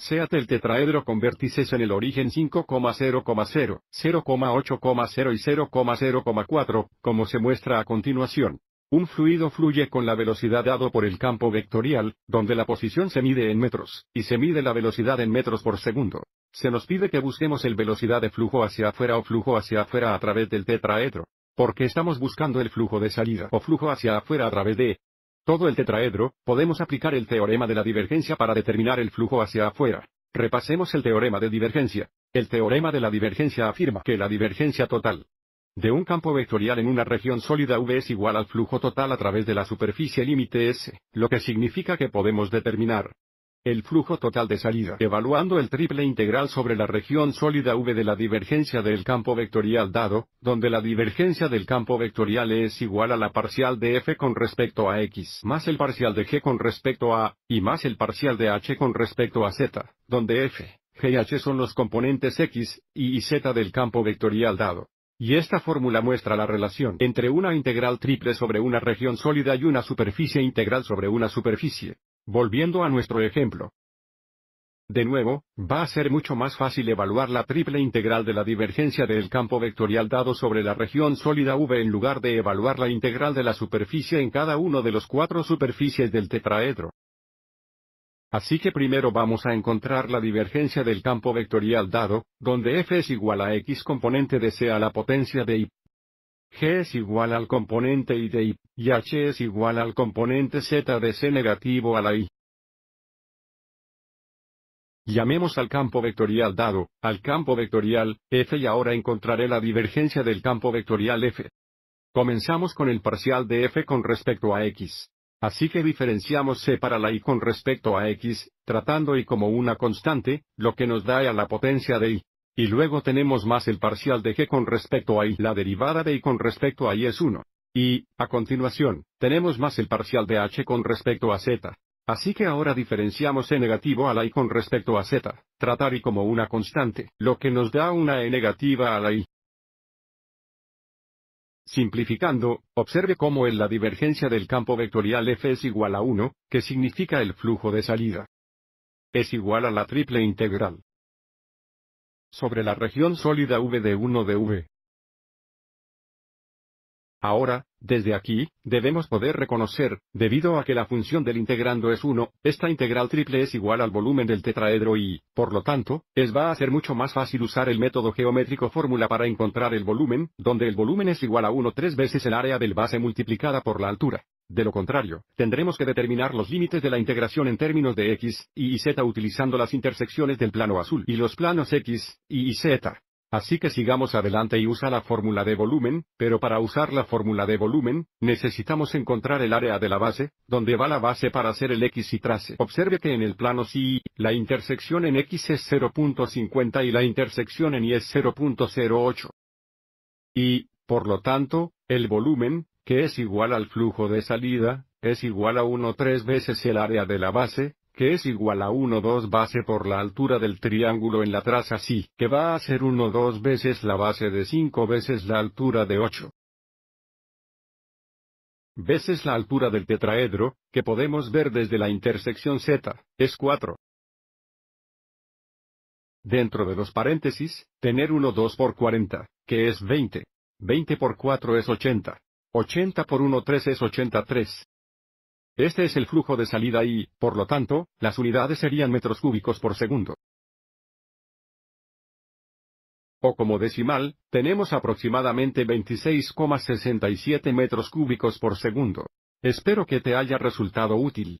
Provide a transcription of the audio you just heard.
Seate el tetraedro con vértices en el origen 5,0,0, 0,8,0 y 0,0,4, como se muestra a continuación. Un fluido fluye con la velocidad dado por el campo vectorial, donde la posición se mide en metros, y se mide la velocidad en metros por segundo. Se nos pide que busquemos el velocidad de flujo hacia afuera o flujo hacia afuera a través del tetraedro, porque estamos buscando el flujo de salida o flujo hacia afuera a través de todo el tetraedro, podemos aplicar el teorema de la divergencia para determinar el flujo hacia afuera. Repasemos el teorema de divergencia. El teorema de la divergencia afirma que la divergencia total de un campo vectorial en una región sólida V es igual al flujo total a través de la superficie límite S, lo que significa que podemos determinar el flujo total de salida. Evaluando el triple integral sobre la región sólida V de la divergencia del campo vectorial dado, donde la divergencia del campo vectorial es igual a la parcial de F con respecto a X, más el parcial de G con respecto a, y más el parcial de H con respecto a Z, donde F, G y H son los componentes X, Y y Z del campo vectorial dado. Y esta fórmula muestra la relación entre una integral triple sobre una región sólida y una superficie integral sobre una superficie. Volviendo a nuestro ejemplo. De nuevo, va a ser mucho más fácil evaluar la triple integral de la divergencia del campo vectorial dado sobre la región sólida V en lugar de evaluar la integral de la superficie en cada uno de los cuatro superficies del tetraedro. Así que primero vamos a encontrar la divergencia del campo vectorial dado, donde f es igual a x componente de c a la potencia de y. G es igual al componente I de I, y H es igual al componente Z de C negativo a la I. Llamemos al campo vectorial dado, al campo vectorial, F y ahora encontraré la divergencia del campo vectorial F. Comenzamos con el parcial de F con respecto a X. Así que diferenciamos C para la I con respecto a X, tratando I como una constante, lo que nos da a la potencia de I. Y luego tenemos más el parcial de g con respecto a y, la derivada de y con respecto a y es 1. Y, a continuación, tenemos más el parcial de h con respecto a z. Así que ahora diferenciamos e negativo a la con respecto a z, tratar y como una constante, lo que nos da una e negativa a la I. Simplificando, observe cómo en la divergencia del campo vectorial f es igual a 1, que significa el flujo de salida. Es igual a la triple integral sobre la región sólida V de 1 de V. Ahora, desde aquí, debemos poder reconocer, debido a que la función del integrando es 1, esta integral triple es igual al volumen del tetraedro y, por lo tanto, es va a ser mucho más fácil usar el método geométrico fórmula para encontrar el volumen, donde el volumen es igual a 1 tres veces el área del base multiplicada por la altura. De lo contrario, tendremos que determinar los límites de la integración en términos de x, y, y z utilizando las intersecciones del plano azul y los planos x, y, y z. Así que sigamos adelante y usa la fórmula de volumen, pero para usar la fórmula de volumen, necesitamos encontrar el área de la base, donde va la base para hacer el x y trace. Observe que en el plano si la intersección en x es 0.50 y la intersección en y es 0.08. Y, por lo tanto, el volumen, que es igual al flujo de salida, es igual a 1 3 veces el área de la base, que es igual a 1 2 base por la altura del triángulo en la traza así que va a ser 1 2 veces la base de 5 veces la altura de 8 veces la altura del tetraedro, que podemos ver desde la intersección Z, es 4. Dentro de los paréntesis, tener 1 2 por 40, que es 20. 20 por 4 es 80. 80 por 1.3 es 83. Este es el flujo de salida y, por lo tanto, las unidades serían metros cúbicos por segundo. O como decimal, tenemos aproximadamente 26,67 metros cúbicos por segundo. Espero que te haya resultado útil.